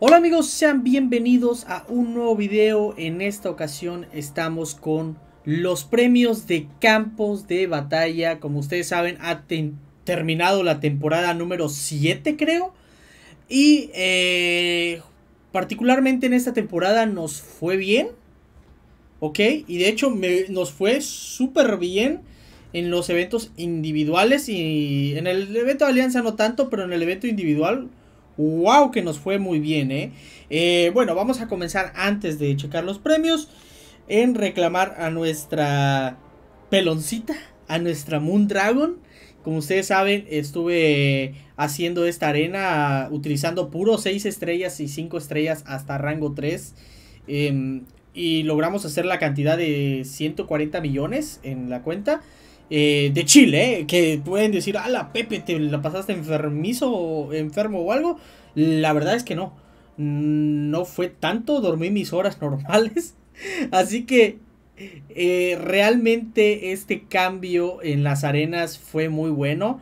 Hola amigos, sean bienvenidos a un nuevo video. En esta ocasión estamos con los premios de campos de batalla. Como ustedes saben, ha terminado la temporada número 7 creo. Y eh, particularmente en esta temporada nos fue bien. ¿Ok? Y de hecho nos fue súper bien en los eventos individuales y en el evento de alianza no tanto, pero en el evento individual wow que nos fue muy bien, ¿eh? ¿eh? Bueno, vamos a comenzar antes de checar los premios en reclamar a nuestra peloncita, a nuestra Moon Dragon. Como ustedes saben, estuve haciendo esta arena utilizando puro 6 estrellas y 5 estrellas hasta rango 3. Em, y logramos hacer la cantidad de 140 millones en la cuenta. Eh, de Chile, eh, que pueden decir, ah, la Pepe, te la pasaste enfermizo o enfermo o algo. La verdad es que no. Mm, no fue tanto, dormí mis horas normales. Así que eh, realmente este cambio en las arenas fue muy bueno,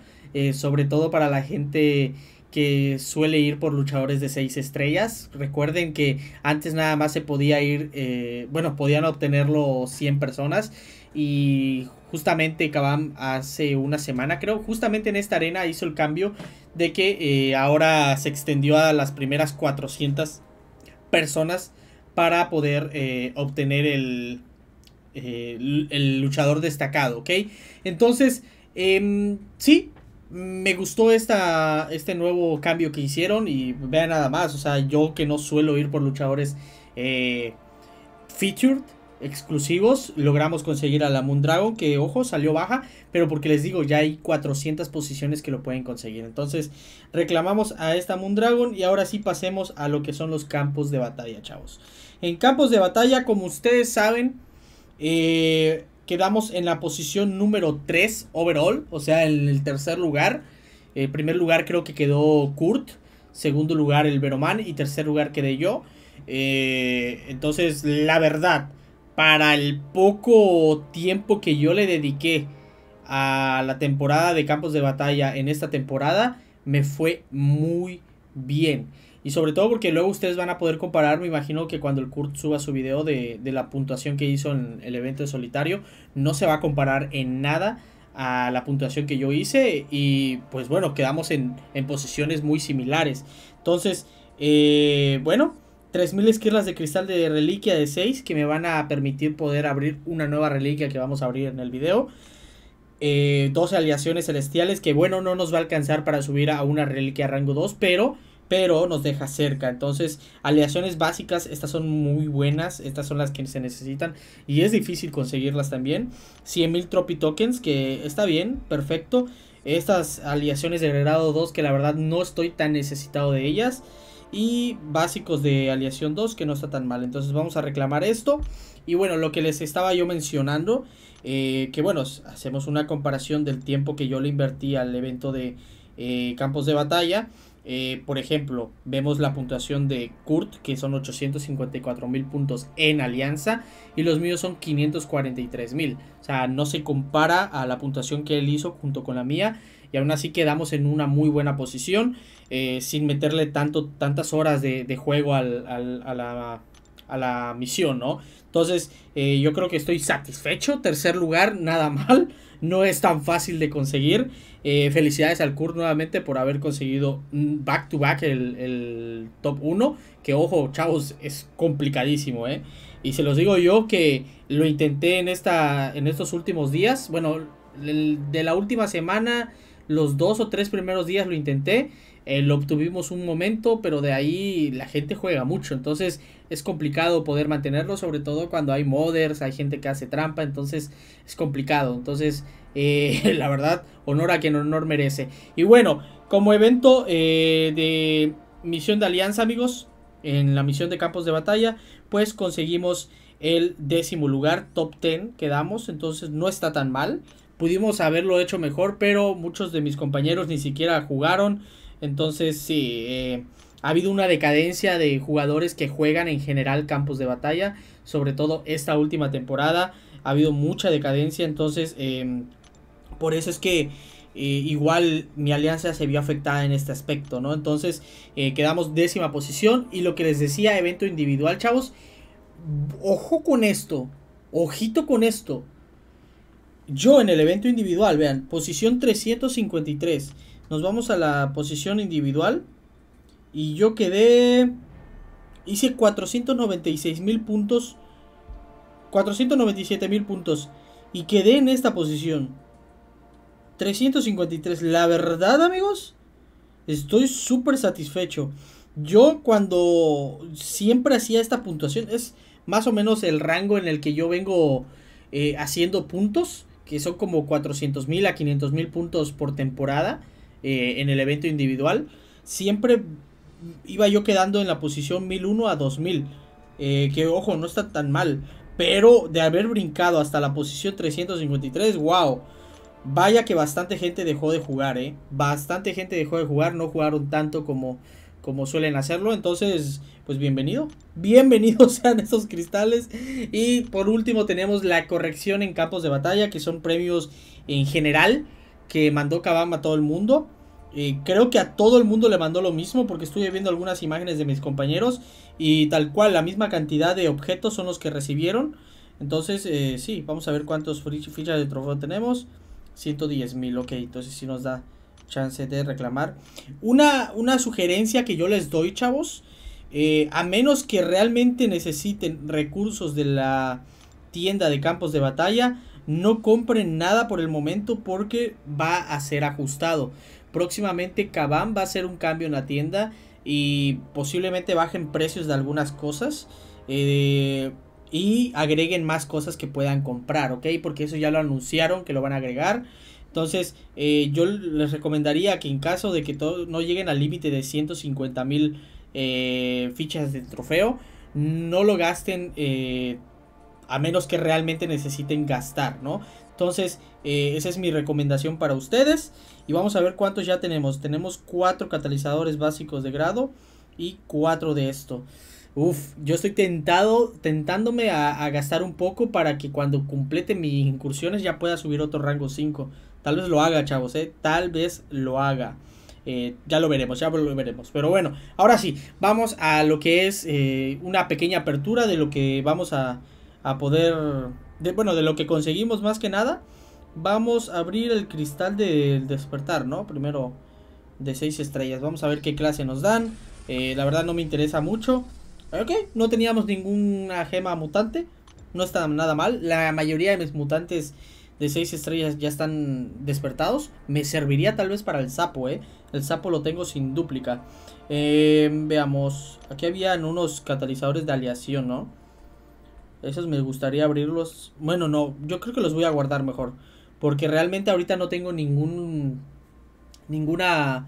sobre todo para la gente que suele ir por luchadores de 6 estrellas. Recuerden que antes nada más se podía ir, bueno, podían obtenerlo 100 personas y justamente Kabam hace una semana, creo, justamente en esta arena hizo el cambio de que eh, ahora se extendió a las primeras 400 personas para poder eh, obtener el, eh, el, luchador destacado, ¿ok? Entonces, em, sí, me gustó este nuevo cambio que hicieron y vean nada más, o sea, yo que no suelo ir por luchadores featured, exclusivos logramos conseguir a la Dragon. que ojo salió baja pero porque les digo ya hay 400 posiciones que lo pueden conseguir entonces reclamamos a esta Mondragon y ahora sí pasemos a lo que son los campos de batalla chavos en campos de batalla como ustedes saben eh, quedamos en la posición número 3 overall o sea en el tercer lugar el eh, primer lugar creo que quedó Kurt segundo lugar el Veroman, y tercer lugar quedé yo eh, entonces la verdad para el poco tiempo que yo le dediqué a la temporada de campos de batalla en esta temporada, me fue muy bien. Y sobre todo porque luego ustedes van a poder comparar, me imagino que cuando el Kurt suba su video de, la puntuación que hizo en el evento de solitario, no se va a comparar en nada a la puntuación que yo hice y pues bueno, quedamos en, posiciones muy similares. Entonces, eh, bueno, 3.000 esquirlas de cristal de reliquia de 6 que me van a permitir poder abrir una nueva reliquia que vamos a abrir en el video. 12 eh, aleaciones celestiales que bueno, no nos va a alcanzar para subir a una reliquia rango 2, pero, pero nos deja cerca. Entonces, aleaciones básicas, estas son muy buenas, estas son las que se necesitan y es difícil conseguirlas también. 100.000 tropi tokens que está bien, perfecto. Estas aleaciones de grado 2 que la verdad no estoy tan necesitado de ellas y básicos de Aliación 2 que no está tan mal. Entonces vamos a reclamar esto. Y bueno, lo que les estaba yo mencionando, eh, que bueno, hacemos una comparación del tiempo que yo le invertí al evento de eh, campos de batalla. Eh, por ejemplo, vemos la puntuación de Kurt, que son 854 mil puntos en Alianza, y los míos son 543 mil. O sea, no se compara a la puntuación que él hizo junto con la mía y aún así quedamos en una muy buena posición eh, sin meterle tanto, tantas horas de, juego al, a, la, misión, ¿no? Entonces eh, yo creo que estoy satisfecho, tercer lugar, nada mal, no es tan fácil de conseguir. Eh, felicidades al Kurt nuevamente por haber conseguido back to back el, top 1. Que ojo, chavos, es complicadísimo, ¿eh? Y se los digo yo que lo intenté en, esta, en estos últimos días. Bueno, de la última semana los dos o tres primeros días lo intenté, eh, lo obtuvimos un momento, pero de ahí la gente juega mucho, entonces es complicado poder mantenerlo, sobre todo cuando hay modders, hay gente que hace trampa, entonces es complicado. Entonces, eh, la verdad, honor a quien honor merece. Y bueno, como evento eh, de misión de alianza, amigos, en la misión de campos de batalla, pues conseguimos el décimo lugar, top ten, quedamos, entonces no está tan mal pudimos haberlo hecho mejor, pero muchos de mis compañeros ni siquiera jugaron. Entonces, sí, eh, ha habido una decadencia de jugadores que juegan en general campos de batalla, sobre todo esta última temporada. Ha habido mucha decadencia, entonces, em, por eso es que eh, igual mi alianza se vio afectada en este aspecto, ¿no? Entonces, eh, quedamos décima posición. Y lo que les decía, evento individual, chavos, ojo con esto, ojito con esto yo en el evento individual, vean, posición 353. Nos vamos a la posición individual. Y yo quedé... Hice 496 mil puntos. 497 mil puntos. Y quedé en esta posición. 353. La verdad, amigos. Estoy súper satisfecho. Yo cuando siempre hacía esta puntuación. Es más o menos el rango en el que yo vengo eh, haciendo puntos que son como 400.000 a 500.000 puntos por temporada eh, en el evento individual, siempre iba yo quedando en la posición 1001 a 2000, eh, que ojo, no está tan mal, pero de haber brincado hasta la posición 353, wow. Vaya que bastante gente dejó de jugar, ¿eh? Bastante gente dejó de jugar, no jugaron tanto como como suelen hacerlo. Entonces, pues bienvenido. Bienvenidos sean esos cristales. Y por último tenemos la corrección en campos de batalla, que son premios en general que mandó Kabamba a todo el mundo. Eh, creo que a todo el mundo le mandó lo mismo porque estuve viendo algunas imágenes de mis compañeros y tal cual la misma cantidad de objetos son los que recibieron. Entonces, eh, sí, vamos a ver cuántos fichas de trofeo tenemos. 110 mil, ok, entonces sí nos da chance de reclamar. Una, una sugerencia que yo les doy, chavos, eh, a menos que realmente necesiten recursos de la tienda de campos de batalla, no compren nada por el momento porque va a ser ajustado. Próximamente Kaban va a hacer un cambio en la tienda y posiblemente bajen precios de algunas cosas. Eh, y agreguen más cosas que puedan comprar, ¿ok? Porque eso ya lo anunciaron que lo van a agregar. Entonces, eh, yo les recomendaría que en caso de que no lleguen al límite de 150 mil eh, fichas de trofeo, no lo gasten eh, a menos que realmente necesiten gastar, ¿no? Entonces, esa es mi recomendación para ustedes. Y vamos a ver cuántos ya tenemos. Tenemos cuatro catalizadores básicos de grado y cuatro de esto. Uf, yo estoy tentado, tentándome a, a, gastar un poco para que cuando complete mis incursiones ya pueda subir otro rango 5. Tal vez lo haga, chavos, ¿eh? Tal vez lo haga. Eh, ya lo veremos, ya lo veremos. Pero bueno, ahora sí, vamos a lo que es eh, una pequeña apertura de lo que vamos a, poder... De, bueno, de lo que conseguimos más que nada. Vamos a abrir el cristal del despertar, ¿no? Primero de 6 estrellas. Vamos a ver qué clase nos dan. Eh, la verdad no me interesa mucho. Ok, no teníamos ninguna gema mutante. No está nada mal. La mayoría de mis mutantes de 6 estrellas ya están despertados. Me serviría tal vez para el sapo, ¿eh? El sapo lo tengo sin dúplica. Em, veamos, aquí habían unos catalizadores de aleación, ¿no? Esos me gustaría abrirlos. Bueno, no, yo creo que los voy a guardar mejor. Porque realmente ahorita no tengo ningún... Ninguna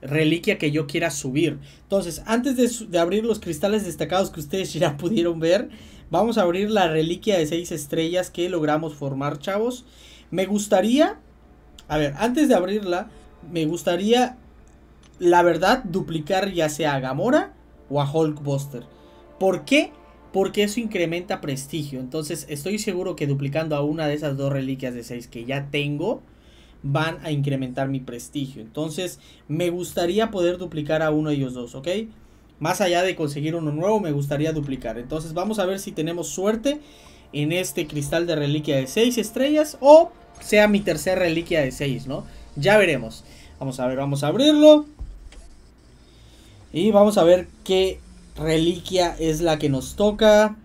reliquia que yo quiera subir. Entonces, antes de, abrir los cristales destacados que ustedes ya pudieron ver, vamos a abrir la reliquia de 6 estrellas que logramos formar, chavos. Me gustaría, a ver, antes de abrirla, me gustaría, la verdad, duplicar ya sea a Gamora o a Hulkbuster. ¿Por qué? Porque eso incrementa prestigio. Entonces, estoy seguro que duplicando a una de esas dos reliquias de 6 que ya tengo van a incrementar mi prestigio. Entonces, me gustaría poder duplicar a uno de ellos dos, ¿ok? Más allá de conseguir uno nuevo, me gustaría duplicar. Entonces, vamos a ver si tenemos suerte en este cristal de reliquia de 6 estrellas o sea mi tercera reliquia de 6, ¿no? Ya veremos. Vamos a ver, vamos a abrirlo. Y vamos a ver qué reliquia es la que nos toca.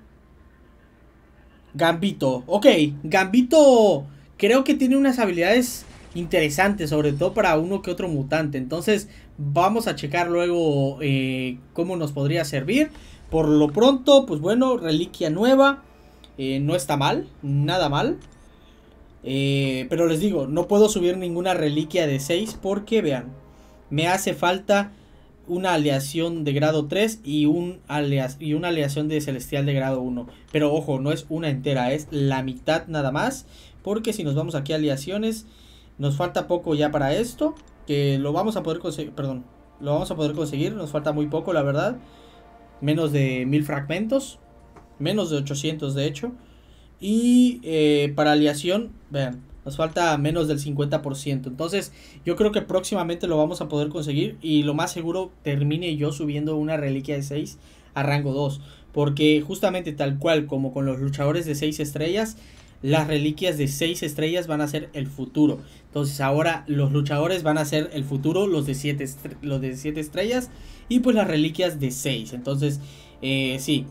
Gambito. Ok, Gambito creo que tiene unas habilidades interesante, sobre todo para uno que otro mutante. Entonces vamos a checar luego eh, cómo nos podría servir. Por lo pronto, pues bueno, reliquia nueva. Eh, no está mal, nada mal. Eh, pero les digo, no puedo subir ninguna reliquia de 6 porque, vean, me hace falta una aleación de grado 3 y, un y una aleación de celestial de grado 1. Pero ojo, no es una entera, es la mitad nada más. Porque si nos vamos aquí a aleaciones, nos falta poco ya para esto. Que lo vamos a poder conseguir. Perdón. Lo vamos a poder conseguir. Nos falta muy poco, la verdad. Menos de mil fragmentos. Menos de 800, de hecho. Y eh, para aliación... vean, nos falta menos del 50%. Entonces, yo creo que próximamente lo vamos a poder conseguir. Y lo más seguro, termine yo subiendo una reliquia de 6 a rango 2. Porque justamente tal cual como con los luchadores de 6 estrellas, las reliquias de 6 estrellas van a ser el futuro. Entonces ahora los luchadores van a ser el futuro, los de 7 los de siete estrellas y pues las reliquias de 6. Entonces, eh, sí.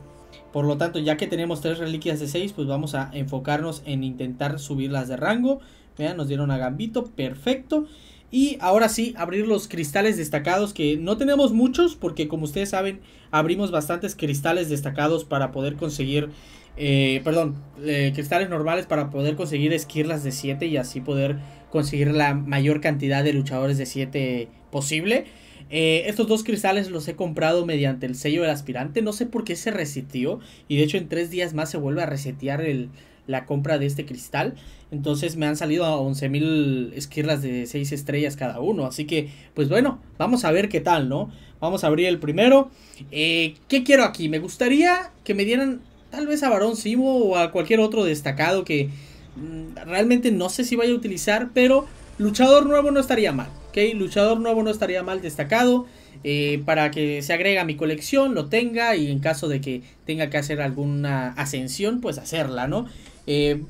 Por lo tanto, ya que tenemos tres reliquias de 6, pues vamos a enfocarnos en intentar subirlas de rango. Vean, nos dieron a Gambito, perfecto. Y ahora sí, abrir los cristales destacados que no tenemos muchos porque como ustedes saben, abrimos bastantes cristales destacados para poder conseguir... Eh, perdón, eh, cristales normales para poder conseguir esquirlas de 7 y así poder conseguir la mayor cantidad de luchadores de 7 posible. Eh, estos dos cristales los he comprado mediante el sello del aspirante. No sé por qué se resetió. Y de hecho en tres días más se vuelve a resetear el, la compra de este cristal. Entonces me han salido a 11.000 esquirlas de 6 estrellas cada uno. Así que, pues bueno, vamos a ver qué tal, ¿no? Vamos a abrir el primero. Eh, ¿Qué quiero aquí? Me gustaría que me dieran tal vez a Barón Simo o a cualquier otro destacado que Mm, realmente no sé si vaya a utilizar, pero luchador nuevo no estaría mal, ¿ok? Luchador nuevo no estaría mal destacado. Eh, para que se agregue a mi colección, lo tenga y en caso de que tenga que hacer alguna ascensión, pues hacerla, ¿no? Eh,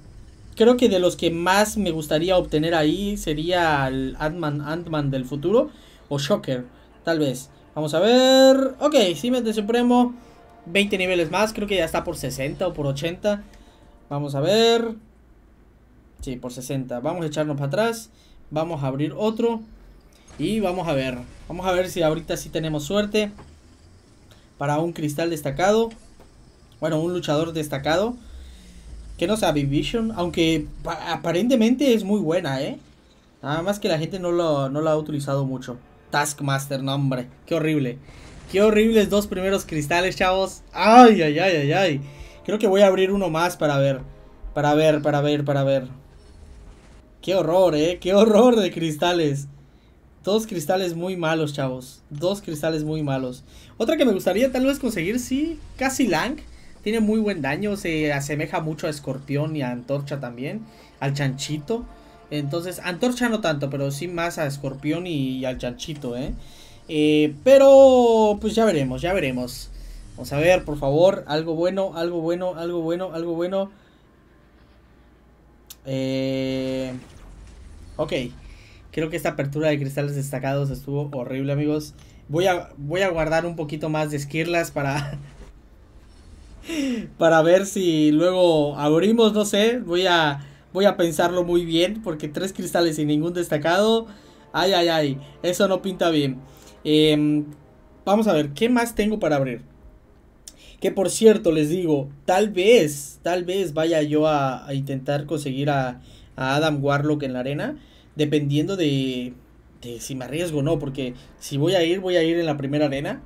creo que de los que más me gustaría obtener ahí sería el Ant-Man del futuro o Shocker, tal vez. Vamos a ver. Ok, Simes de Supremo. 20 niveles más, creo que ya está por 60 o por 80. Vamos a ver. Sí, por 60. Vamos a echarnos para atrás. Vamos a abrir otro. Y vamos a ver. Vamos a ver si ahorita sí tenemos suerte. Para un cristal destacado. Bueno, un luchador destacado. Que no sea Vision. Aunque aparentemente es muy buena, ¿eh? Nada más que la gente no, lo, no ha utilizado mucho. Taskmaster, no hombre. Qué horrible. Qué horribles dos primeros cristales, chavos. ay, ay, ay, ay. Creo que voy a abrir uno más para ver. Para ver, para ver, para ver. Qué horror, eh. Qué horror de cristales. Dos cristales muy malos, chavos. Dos cristales muy malos. Otra que me gustaría tal vez conseguir, sí. Casi Lang. Tiene muy buen daño. Se asemeja mucho a Escorpión y a Antorcha también. Al Chanchito. Entonces, Antorcha no tanto, pero sí más a Escorpión y, al Chanchito, ¿eh? ¿eh? Pero, pues ya veremos, ya veremos. Vamos a ver, por favor, algo bueno, algo bueno, algo bueno, algo bueno. Eh, ok. Creo que esta apertura de cristales destacados estuvo horrible, amigos. Voy a, voy a guardar un poquito más de esquirlas para... para ver si luego abrimos, no sé. Voy a, voy a pensarlo muy bien porque tres cristales sin ningún destacado... Ay, ay, ay. Eso no pinta bien. Em, vamos a ver, ¿qué más tengo para abrir? Que por cierto, les digo, tal vez, tal vez vaya yo a, intentar conseguir a, Adam Warlock en la arena, dependiendo de, si me arriesgo o no, porque si voy a ir, voy a ir en la primera arena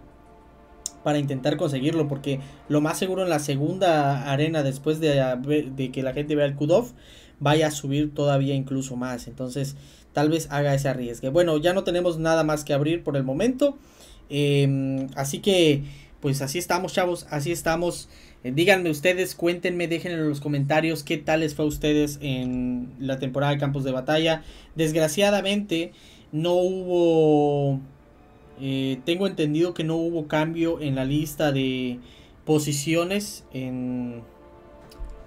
para intentar conseguirlo, porque lo más seguro en la segunda arena, después de, que la gente vea el kudof vaya a subir todavía incluso más. Entonces, tal vez haga ese arriesgue. Bueno, ya no tenemos nada más que abrir por el momento. Em, así que pues así estamos, chavos, así estamos. Eh, díganme ustedes, cuéntenme, déjenme en los comentarios qué tal les fue a ustedes en la temporada de campos de batalla. Desgraciadamente, no hubo... Eh, tengo entendido que no hubo cambio en la lista de posiciones en,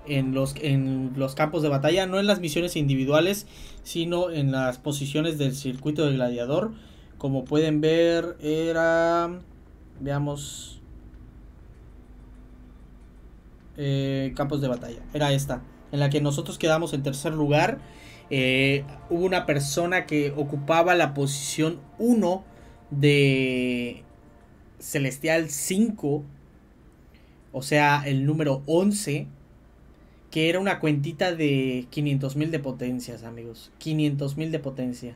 en, los, en los campos de batalla, no en las misiones individuales, sino en las posiciones del circuito del gladiador. Como pueden ver, era... Veamos. Eh, campos de batalla. Era esta, en la que nosotros quedamos en tercer lugar. Eh, hubo una persona que ocupaba la posición 1 de Celestial 5, o sea, el número 11, que era una cuentita de 500 mil de potencias, amigos. 500 mil de potencia.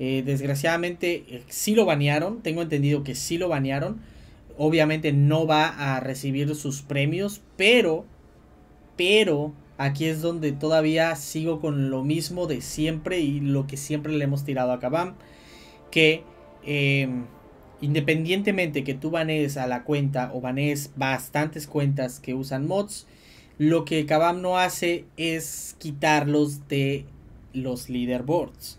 Eh, desgraciadamente, si sí lo banearon. Tengo entendido que sí lo banearon obviamente no va a recibir sus premios, pero, pero aquí es donde todavía sigo con lo mismo de siempre y lo que siempre le hemos tirado a Kabam, que em, independientemente que tú banees a la cuenta o banees bastantes cuentas que usan mods, lo que Kabam no hace es quitarlos de los leaderboards.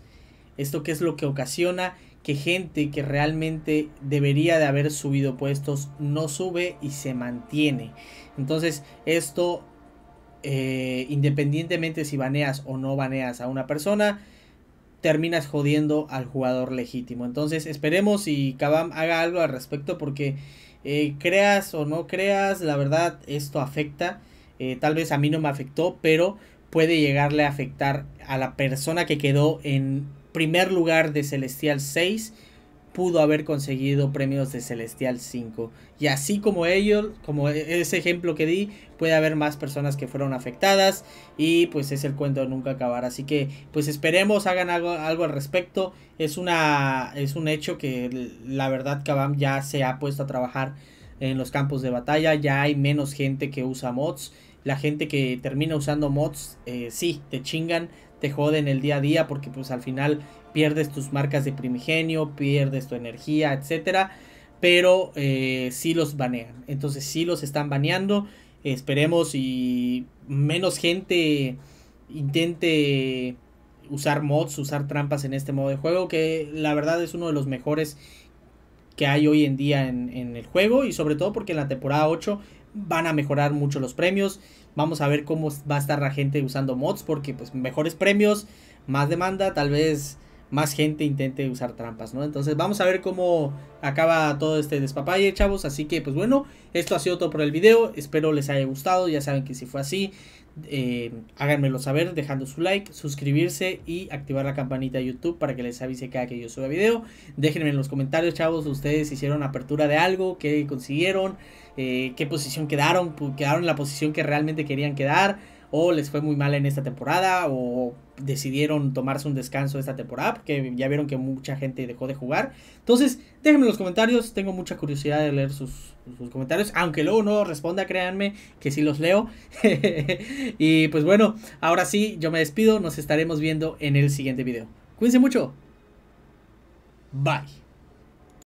Esto que es lo que ocasiona que gente que realmente debería de haber subido puestos no sube y se mantiene. Entonces esto, eh, independientemente si baneas o no baneas a una persona, terminas jodiendo al jugador legítimo. Entonces esperemos y Kabam haga algo al respecto porque eh, creas o no creas, la verdad esto afecta. Eh, tal vez a mí no me afectó, pero puede llegarle a afectar a la persona que quedó en primer lugar de Celestial 6 pudo haber conseguido premios de Celestial 5. Y así como ellos, como e, ese ejemplo que di, puede haber más personas que fueron afectadas y pues es el cuento de nunca acabar. Así que pues esperemos hagan algo, al respecto. Es, una, es un hecho que la verdad Kabam ya se ha puesto a trabajar en los campos de batalla, ya hay menos gente que usa mods. La gente que termina usando mods, si, eh, sí, te chingan, te joden el día a día porque pues al final pierdes tus marcas de primigenio, pierdes tu energía, etcétera. Pero si eh, sí los banean. Entonces sí los están baneando. Esperemos y menos gente intente usar mods, usar trampas en este modo de juego. Que la verdad es uno de los mejores que hay hoy en día en, en el juego. Y sobre todo porque en la temporada 8 van a mejorar mucho los premios. Vamos a ver cómo va a estar la gente usando mods, porque pues mejores premios, más demanda, tal vez más gente intente usar trampas, ¿no? Entonces vamos a ver cómo acaba todo este despapalle, chavos. Así que, pues bueno, esto ha sido todo por el video. Espero les haya gustado. Ya saben que si fue así, eh, háganmelo saber dejando su like, suscribirse y activar la campanita de YouTube para que les avise cada que yo suba video. Déjenme en los comentarios, chavos, ustedes hicieron apertura de algo, qué consiguieron, eh, qué posición quedaron, quedaron en la posición que realmente querían quedar o les fue muy mal en esta temporada o decidieron tomarse un descanso esta temporada porque ya vieron que mucha gente dejó de jugar. Entonces, déjenme en los comentarios, tengo mucha curiosidad de leer sus, comentarios, aunque luego no responda, créanme que sí los leo. y pues bueno, ahora sí, yo me despido, nos estaremos viendo en el siguiente video. Cuídense mucho. Bye.